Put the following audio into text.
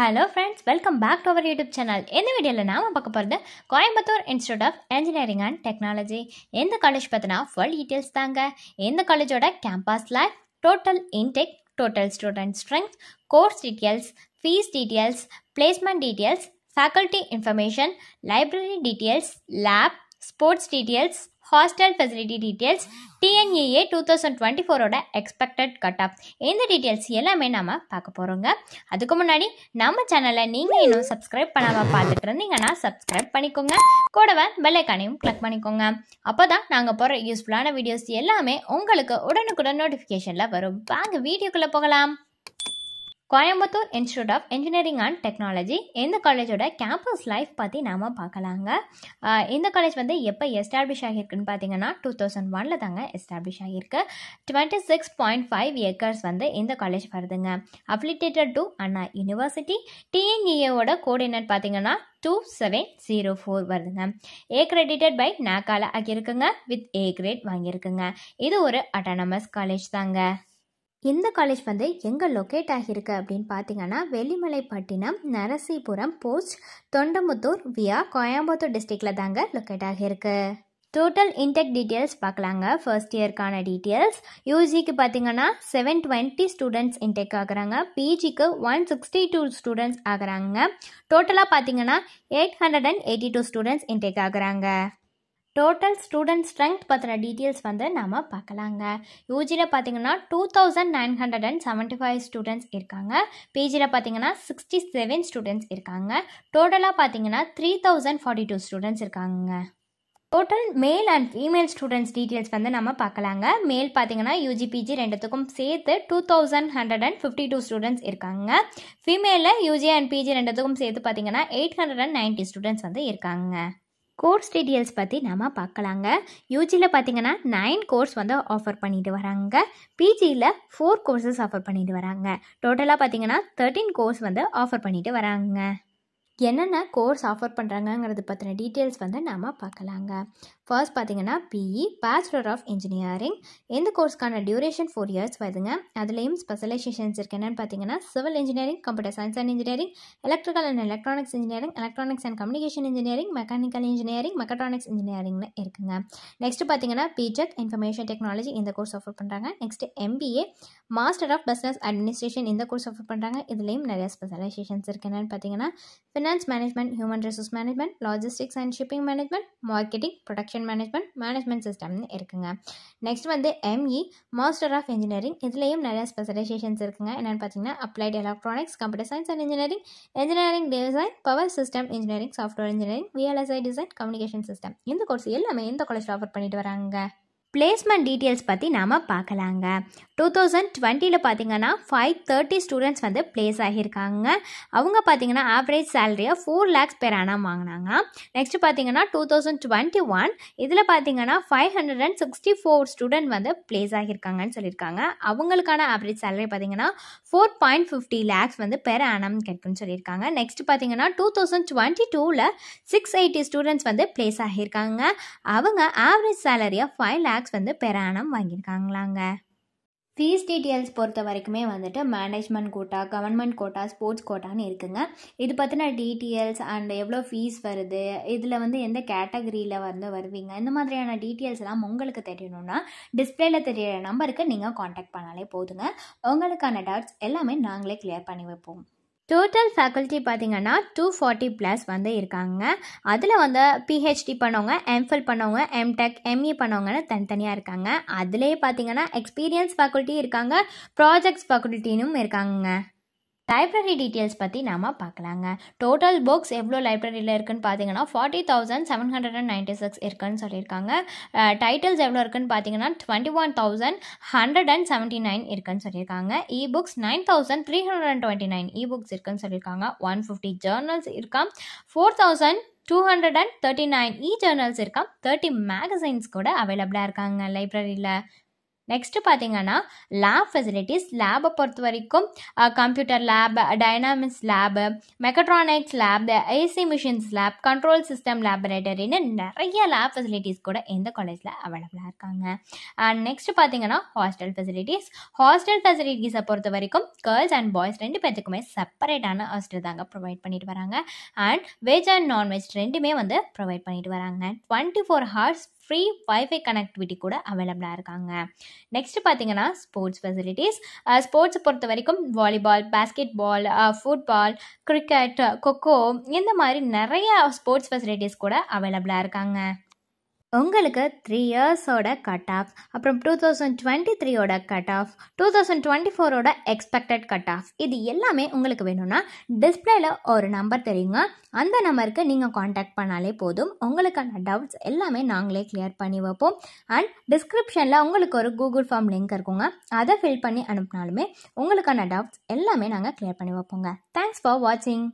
hello friends welcome back to our YouTube channel இந்த வீடியோவில் நாம் பார்க்க போகிறது Coimbatore institute of engineering and technology எந்த காலேஜ் பற்றினா ஃபுல் டீட்டெயில்ஸ் தாங்க எந்த காலேஜோட campus life total intake total student strength course details fees details placement details faculty information library details lab sports details hostel facility details TNEA two thousand twenty ஃபோரோட expected cut off இந்த details எல்லாமே நம்ம பார்க்க போகிறோங்க அதுக்கு முன்னாடி நம்ம சேனலை நீங்கள் இன்னும் சப்ஸ்கிரைப் பண்ணாமல் பார்த்துட்டு இருந்தீங்கன்னா சப்ஸ்கிரைப் பண்ணிக்கோங்க கூடவே பெல்லைக்கானையும் கிளிக் பண்ணிக்கோங்க அப்போ தான் நாங்கள் போகிற யூஸ்ஃபுல்லான வீடியோஸ் எல்லாமே உங்களுக்கு உடனுக்குடன் நோட்டிஃபிகேஷனில் வரும் வாங்க வீடியோக்குள்ளே போகலாம் Coimbatore institute of engineering and technology இந்த காலேஜோட கேம்பஸ் லைஃப் பற்றி நாம் பார்க்கலாங்க இந்த காலேஜ் வந்து எப்போ எஸ்டாப்ளிஷ் ஆகியிருக்குன்னு பார்த்தீங்கன்னா டூ தௌசண்ட் ஒனில் தாங்க எஸ்டாப்ளிஷ் ஆகியிருக்கு twenty six point five acres வந்து இந்த காலேஜ் வருதுங்க அஃபிலிட்டேட்டட் டு அண்ணா யூனிவர்சிட்டி டிஎன்இஏவோட கோஆர்டினேட் பார்த்தீங்கன்னா டூ செவன் ஜீரோ ஃபோர் வருதுங்க ஏ கிரெடிட்டட் பை நாக்கால ஆகியிருக்குங்க வித் ஏ கிரேட் வாங்கியிருக்குங்க இது ஒரு அட்டானமஸ் காலேஜ் தாங்க இந்த காலேஜ் வந்து எங்கே லொக்கேட் ஆகியிருக்கு அப்படின்னு பார்த்தீங்கன்னா வெள்ளிமலைப்பட்டினம் நரசிபுரம் போஸ்ட் தொண்டமுத்தூர் வியா கோயம்புத்தூர் டிஸ்ட்ரிக்டில் தாங்க லொக்கேட் ஆகியிருக்கு டோட்டல் இன்டெக் டீட்டெயில்ஸ் பார்க்கலாங்க ஃபர்ஸ்ட் இயர்க்கான டீட்டெயில்ஸ் யூஜிக்கு பார்த்தீங்கன்னா செவன் டுவெண்ட்டி ஸ்டூடெண்ட்ஸ் இன்டெக் ஆகுறாங்க பிஜிக்கு ஒன் சிக்ஸ்டி டூ ஸ்டூடெண்ட்ஸ் ஆகுறாங்க டோட்டலாக பார்த்தீங்கன்னா eight hundred and eighty two students intake ஆகுறாங்க டோட்டல் ஸ்டூடெண்ட் ஸ்ட்ரென்த் பற்றின டீட்டெயில்ஸ் வந்து நாம் பார்க்கலாங்க யூஜியில் பார்த்தீங்கன்னா two thousand nine hundred and seventy five students இருக்காங்க பிஜியில் பார்த்தீங்கன்னா சிக்ஸ்டி செவன் ஸ்டூடெண்ட்ஸ் இருக்காங்க டோட்டலாக பார்த்தீங்கன்னா three thousand forty two students இருக்காங்க total male and female students details வந்து நம்ம பார்க்கலாங்க மேல் பார்த்தீங்கன்னா யூஜிபிஜி ரெண்டுத்துக்கும் சேர்த்து two thousand hundred and fifty two students இருக்காங்க ஃபீமேலில் யூஜி அண்ட் பிஜி ரெண்டுத்துக்கும் சேர்த்து பார்த்தீங்கன்னா eight hundred and ninety students வந்து இருக்காங்க கோர்ஸ் டீட்டெயில்ஸ் பற்றி நம்ம பார்க்கலாங்க யூஜியில் பார்த்தீங்கன்னா நைன் கோர்ஸ் வந்து ஆஃபர் பண்ணிட்டு வராங்க பிஜியில் ஃபோர் கோர்ஸஸ் ஆஃபர் பண்ணிட்டு வராங்க டோட்டலாக பார்த்தீங்கன்னா தேர்ட்டின் கோர்ஸ் வந்து ஆஃபர் பண்ணிட்டு வராங்க என்னென்ன கோர்ஸ் ஆஃபர் பண்ணுறாங்கங்கிறது பற்றின டீட்டெயில்ஸ் வந்து நாம் பார்க்கலாங்க ஃபர்ஸ்ட் பார்த்தீங்கன்னா பிஇ பேச்சுலர் ஆஃப் இன்ஜினியரிங் இந்த கோர்ஸ்க்கான டியூரேஷன் ஃபோர் இயர்ஸ் வருதுங்க அதுலேயும் ஸ்பெஷலைசேஷன்ஸ் இருக்குது என்னென்னு பார்த்தீங்கன்னா civil engineering computer science and engineering electrical and electronics engineering electronics and communication engineering mechanical engineering mechatronics இன்ஜினியரிங்னு இருக்குங்க நெக்ஸ்ட் பார்த்தீங்கன்னா பிடெக் இன்ஃபர்மேஷன் டெக்னாலஜி இந்த கோர்ஸ் ஆஃபர் பண்ணுறாங்க next MBA master of business administration இந்த கோர்ஸ் ஆஃபர் பண்ணுறாங்க இதுலேயும் நிறைய specialisations இருக்குது என்னென்னு பார்த்தீங்கன்னா finance management human resource management logistics and shipping management marketing production production management management சிஸ்டம்னு இருக்குங்க நெக்ஸ்ட் வந்து எம்இ மாஸ்டர் ஆஃப் இன்ஜினியரிங் இதுலேயும் நிறையா ஸ்பெஷலைசேஷன்ஸ் இருக்குங்க என்னென்னு பார்த்தீங்கன்னா applied electronics computer science and engineering engineering design power system engineering software engineering VLSI design communication system இந்த course எல்லாமே இந்த காலேஜில் ஆஃபர் பண்ணிட்டு வராங்க பிளேஸ்மெண்ட் டீட்டெயில்ஸ் பற்றி நாம் பார்க்கலாங்க டூ தௌசண்ட் டுவெண்ட்டியில் பார்த்தீங்கன்னா ஃபைவ் தேர்ட்டி ஸ்டூடெண்ட்ஸ் வந்து பிளேஸ் ஆகியிருக்காங்க அவங்க பார்த்தீங்கன்னா ஆவரேஜ் சேலரியாக ஃபோர் லேக்ஸ் பேர் ஆனால் வாங்கினாங்க நெக்ஸ்ட் பார்த்தீங்கன்னா டூ தௌசண்ட் டுவெண்ட்டி ஒன் இதில் பார்த்தீங்கன்னா five hundred and sixty four student வந்து பிளேஸ் ஆகியிருக்காங்கன்னு சொல்லியிருக்காங்க அவங்களுக்கான ஆவரேஜ் சேலரி பார்த்தீங்கன்னா ஃபோர் பாயிண்ட் ஃபிஃப்டி லேக்ஸ் வந்து பெர் ஆனம் கிடைக்கும்னு சொல்லியிருக்காங்க நெக்ஸ்ட் பார்த்தீங்கன்னா டூ தௌசண்ட் டுவெண்ட்டி டூவில் சிக்ஸ் எயிட்டி ஸ்டூடெண்ட்ஸ் வந்து பிளேஸ் ஆகியிருக்காங்க அவங்க ஆவரேஜ் சேலரியாக ஃபைவ் லேக்ஸ் லேக்ஸ் வந்து பெரானம் வாங்கியிருக்காங்களாங்க ஃபீஸ் டீட்டெயில்ஸ் பொறுத்த வரைக்குமே வந்துட்டு management quota government quota sports கோட்டான்னு இருக்குங்க இது பற்றின டீட்டெயில்ஸ் அண்ட் எவ்வளோ ஃபீஸ் வருது இதில் வந்து எந்த கேட்டகரியில் வந்து வருவீங்க இந்த மாதிரியான டீட்டெயில்ஸ்லாம் உங்களுக்கு தெரியணும்னா டிஸ்பிளேல தெரியிற நம்பருக்கு நீங்கள் காண்டாக்ட் பண்ணாலே போதுங்க உங்களுக்கான டவுட்ஸ் எல்லாமே நாங்களே கிளியர் பண்ணி வைப்போம் டோட்டல் ஃபேக்கல்ட்டி பார்த்திங்கன்னா டூ ஃபார்ட்டி ப்ளஸ் வந்து இருக்காங்க அதில் வந்து பிஹெச்டி பண்ணவங்க எம்ஃபில் பண்ணவங்க எம்டெக் எம்இ e பண்ணவங்கன்னு தனித்தனியாக இருக்காங்க அதுலேயே பார்த்தீங்கன்னா எக்ஸ்பீரியன்ஸ் ஃபேக்கல்ட்டி இருக்காங்க ப்ராஜெக்ட்ஸ் ஃபேக்கல்ட்டினும் இருக்காங்க லைப்ரரி டீட்டெயில்ஸ் பற்றி நாம் பார்க்கலாங்க டோட்டல் புக்ஸ் எவ்வளோ லைப்ரரியில் இருக்குன்னு பார்த்தீங்கன்னா forty thousand seven hundred and ninety six இருக்குன்னு சொல்லியிருக்காங்க டைட்டில்ஸ் எவ்வளோ இருக்குன்னு பார்த்தீங்கன்னா twenty one thousand hundred and seventy nine இருக்குன்னு சொல்லியிருக்காங்க e books nine thousand three hundred and twenty nine e books இருக்குன்னு சொல்லியிருக்காங்க ஒன் ஃபிஃப்டி ஜேர்னல்ஸ் இருக்கா four thousand two hundred and thirty nine e journals இருக்கா thirty magazines கூட அவைலபிளாக இருக்காங்க லைப்ரரியில் நெக்ஸ்ட்டு பார்த்தீங்கன்னா லேப் ஃபெசிலிட்டிஸ் லேபை பொறுத்த வரைக்கும் computer lab dynamics lab mechatronics lab AC machines lab control system லேபரேட்டரின்னு நிறைய லேப் ஃபெசிலிட்டிஸ் கூட இந்த காலேஜில் அவைலபிளாக இருக்காங்க அண்ட் நெக்ஸ்ட் பார்த்தீங்கன்னா ஹாஸ்டல் ஃபெசிலிட்டிஸ் ஹாஸ்டல் ஃபெசிலிட்டிஸை பொறுத்த வரைக்கும் கேர்ள்ஸ் அண்ட் பாய்ஸ் ரெண்டு பேர்த்துக்குமே செப்பரேட்டான ஹாஸ்டல் தாங்க ப்ரொவைட் பண்ணிட்டு வராங்க அண்ட் வெஜ் அண்ட் நான்வெஜ் ரெண்டுமே வந்து ப்ரொவைட் பண்ணிட்டு வராங்க twenty four hours free wifi connectivity கூட அவைலபிளாக இருக்காங்க நெக்ஸ்ட் பார்த்தீங்கன்னா ஸ்போர்ட்ஸ் ஃபெசிலிட்டிஸ் ஸ்போர்ட்ஸை பொறுத்த வரைக்கும் volleyball basketball football cricket kho kho இந்த மாதிரி நிறைய ஸ்போர்ட்ஸ் ஃபெசிலிட்டிஸ் கூட அவைலபிளாக இருக்காங்க உங்களுக்கு த்ரீ இயர்ஸோட கட் ஆஃப் அப்புறம் டூ தௌசண்ட் டுவெண்ட்டி த்ரீயோட cut off two thousand twenty ஃபோரோட எக்ஸ்பெக்டட் கட் ஆஃப் இது எல்லாமே உங்களுக்கு வேணும்னா டிஸ்பிளேல ஒரு நம்பர் தெரியுங்க அந்த நம்பருக்கு நீங்கள் காண்டாக்ட் பண்ணாலே போதும் உங்களுக்கான டவுட்ஸ் எல்லாமே நாங்களே கிளியர் பண்ணி வைப்போம் அண்ட் டிஸ்கிரிப்ஷனில் உங்களுக்கு ஒரு கூகுள் ஃபார்ம் லிங்க் இருக்குங்க அதை ஃபில் பண்ணி அனுப்பினாலுமே உங்களுக்கான டவுட்ஸ் எல்லாமே நாங்கள் கிளியர் பண்ணி வைப்போங்க தேங்க்ஸ் ஃபார் வாட்சிங்